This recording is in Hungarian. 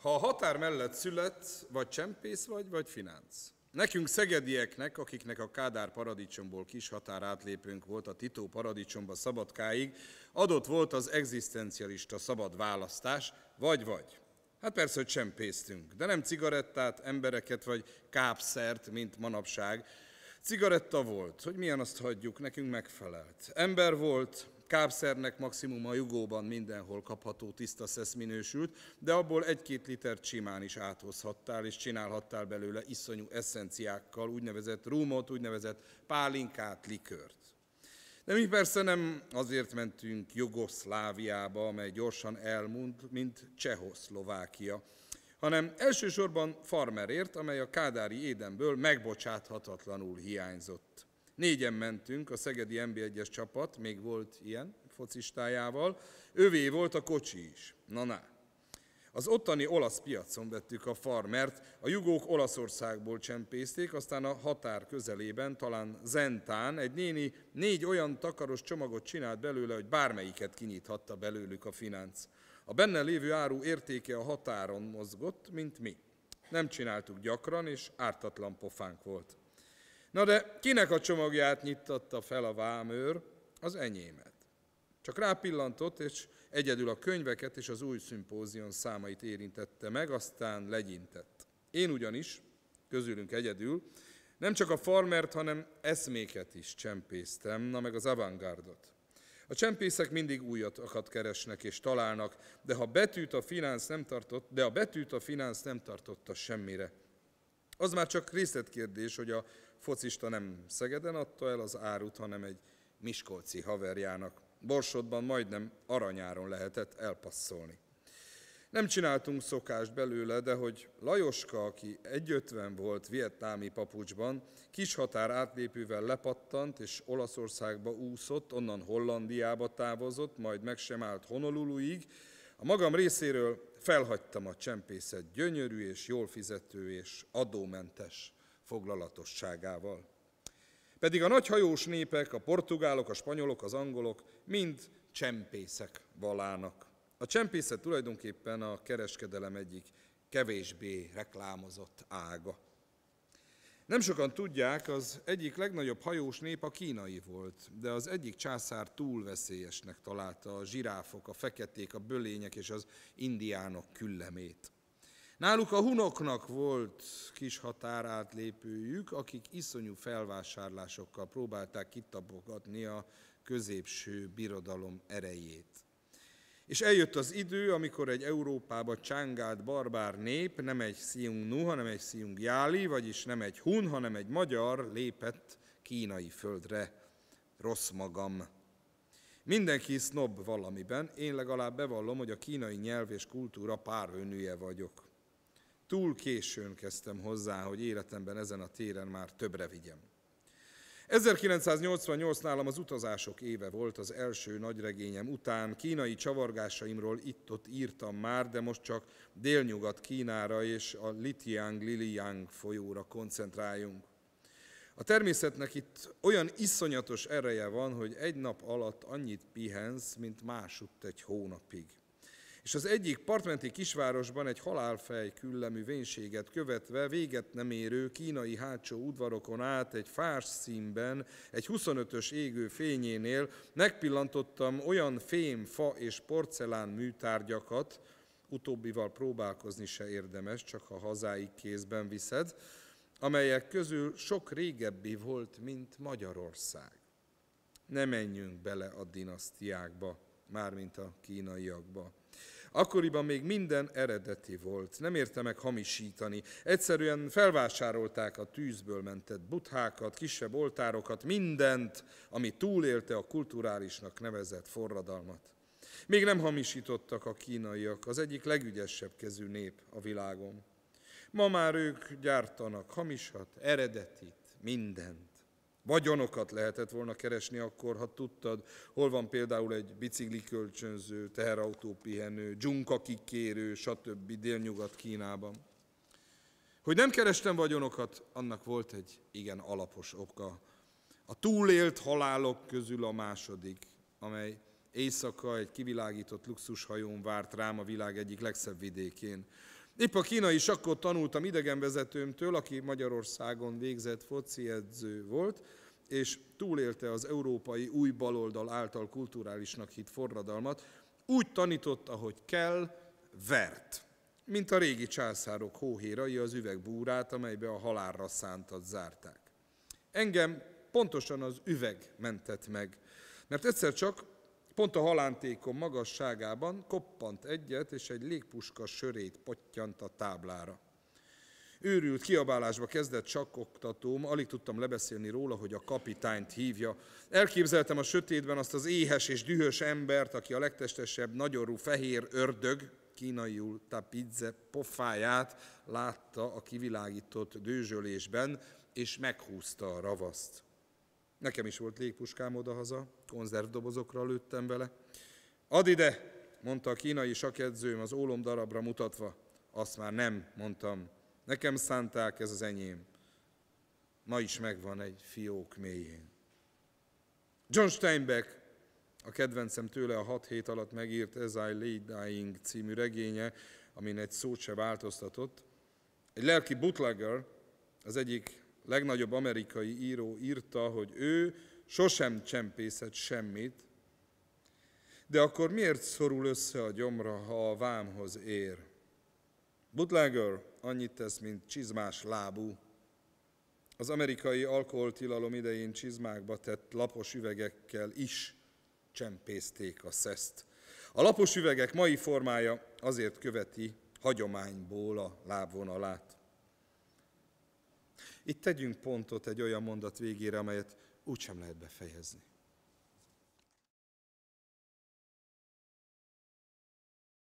ha a határ mellett születsz, vagy csempész vagy, vagy finánc. Nekünk szegedieknek, akiknek a Kádár paradicsomból kis határátlépőnk volt a Titó paradicsomba szabadkáig, adott volt az egzisztencialista szabad választás, vagy-vagy. Hát persze, hogy csempésztünk, de nem cigarettát, embereket vagy kápszert, mint manapság. Cigaretta volt, hogy milyen azt hagyjuk, nekünk megfelelt. Ember volt, Kábszernek maximum a jugóban mindenhol kapható tiszta szesz minősült, de abból egy-két liter csimán is áthozhattál, és csinálhattál belőle iszonyú eszenciákkal, úgynevezett rumot, úgynevezett pálinkát, likört. De mi persze nem azért mentünk Jugoszláviába, amely gyorsan elmúlt, mint Csehoszlovákia, hanem elsősorban farmerért, amely a kádári édenből megbocsáthatatlanul hiányzott. Négyen mentünk, a szegedi NB1-es csapat, még volt ilyen focistájával, ővé volt a kocsi is. Na, na. Az ottani olasz piacon vettük a farmert, a jugók Olaszországból csempészték, aztán a határ közelében, talán Zentán, egy néni négy olyan takaros csomagot csinált belőle, hogy bármelyiket kinyithatta belőlük a financ. A benne lévő áru értéke a határon mozgott, mint mi. Nem csináltuk gyakran, és ártatlan pofánk volt. Na de kinek a csomagját nyitatta fel a vámőr? Az enyémet. Csak rápillantott, és egyedül a könyveket és az új szimpózion számait érintette meg, aztán legyintett. Én ugyanis, közülünk egyedül, nem csak a farmert, hanem eszméket is csempésztem, na meg az avantgárdot. A csempészek mindig újatokat keresnek és találnak, de ha betűt a finánsz nem tartott, de a betűt a finánsz nem tartotta semmire. Az már csak részletkérdés, hogy a focista nem Szegeden adta el az árut, hanem egy miskolci haverjának. Borsodban majdnem aranyáron lehetett elpasszolni. Nem csináltunk szokást belőle, de hogy Lajoska, aki egyötven volt vietnámi papucsban, kis határ átlépővel lepattant és Olaszországba úszott, onnan Hollandiába távozott, majd meg sem állt Honoluluig, a magam részéről felhagytam a csempészet gyönyörű és jól fizető és adómentes foglalatosságával. Pedig a nagyhajós népek, a portugálok, a spanyolok, az angolok mind csempészek valának. A csempészet tulajdonképpen a kereskedelem egyik kevésbé reklámozott ága. Nem sokan tudják, az egyik legnagyobb hajós nép a kínai volt, de az egyik császár túl veszélyesnek találta a zsiráfok, a feketék, a bölények és az indiánok küllemét. Náluk a hunoknak volt kis határátlépőjük, akik iszonyú felvásárlásokkal próbálták kitapogatni a középső birodalom erejét. És eljött az idő, amikor egy Európába csángált barbár nép, nem egy Sziung Nu, hanem egy Sziung Jáli, vagyis nem egy Hun, hanem egy magyar lépett kínai földre. Rossz magam. Mindenki sznob valamiben, én legalább bevallom, hogy a kínai nyelv és kultúra párhőnője vagyok. Túl későn kezdtem hozzá, hogy életemben ezen a téren már többre vigyem. 1988 nálam az utazások éve volt az első nagyregényem után. Kínai csavargásaimról itt-ott írtam már, de most csak délnyugat Kínára és a Litiang Liliang folyóra koncentráljunk. A természetnek itt olyan iszonyatos ereje van, hogy egy nap alatt annyit pihensz, mint másutt egy hónapig és az egyik partmenti kisvárosban egy halálfej küllemű vénységet követve véget nem érő kínai hátsó udvarokon át egy fás színben, egy 25-ös égő fényénél megpillantottam olyan fém, fa és porcelán műtárgyakat, utóbbival próbálkozni se érdemes, csak ha hazáig kézben viszed, amelyek közül sok régebbi volt, mint Magyarország. Ne menjünk bele a dinasztiákba, mármint a kínaiakba. Akkoriban még minden eredeti volt, nem érte meg hamisítani. Egyszerűen felvásárolták a tűzből mentett buthákat, kisebb oltárokat, mindent, ami túlélte a kulturálisnak nevezett forradalmat. Még nem hamisítottak a kínaiak, az egyik legügyesebb kezű nép a világon. Ma már ők gyártanak hamisat, eredetit, mindent. Vagyonokat lehetett volna keresni akkor, ha tudtad, hol van például egy teherautó teherautópihenő, dzsunka kikérő, stb. délnyugat Kínában. Hogy nem kerestem vagyonokat, annak volt egy igen alapos oka. A túlélt halálok közül a második, amely éjszaka egy kivilágított luxushajón várt rám a világ egyik legszebb vidékén. Épp a kínai sakkot tanultam idegenvezetőmtől, aki Magyarországon végzett foci edző volt, és túlélte az európai új baloldal által kulturálisnak hit forradalmat, úgy tanította, hogy kell, vert. Mint a régi császárok hóhérai az üvegbúrát, amelybe a halálra szántat zárták. Engem pontosan az üveg mentett meg, mert egyszer csak Pont a halántékon magasságában koppant egyet, és egy légpuska sörét pottyant a táblára. Őrült kiabálásba kezdett sakkoktatóm, alig tudtam lebeszélni róla, hogy a kapitányt hívja. Elképzeltem a sötétben azt az éhes és dühös embert, aki a legtestesebb, nagyorú fehér ördög, kínaiul tapidze pofáját látta a kivilágított dőzsölésben, és meghúzta a ravaszt. Nekem is volt légpuskám odahaza, konzervdobozokra lőttem vele. Ad ide, mondta a kínai sakedzőm az ólom darabra mutatva. Azt már nem, mondtam. Nekem szánták, ez az enyém. Ma is megvan egy fiók mélyén. John Steinbeck, a kedvencem tőle a hat hét alatt megírt Ez I Lay Dying című regénye, amin egy szót se változtatott. Egy lelki bootlegger, az egyik legnagyobb amerikai író írta, hogy ő sosem csempészett semmit, de akkor miért szorul össze a gyomra, ha a vámhoz ér? Butlager annyit tesz, mint csizmás lábú. Az amerikai alkoholtilalom idején csizmákba tett lapos üvegekkel is csempészték a szeszt. A lapos üvegek mai formája azért követi hagyományból a lábvonalát. Itt tegyünk pontot egy olyan mondat végére, amelyet úgysem lehet befejezni.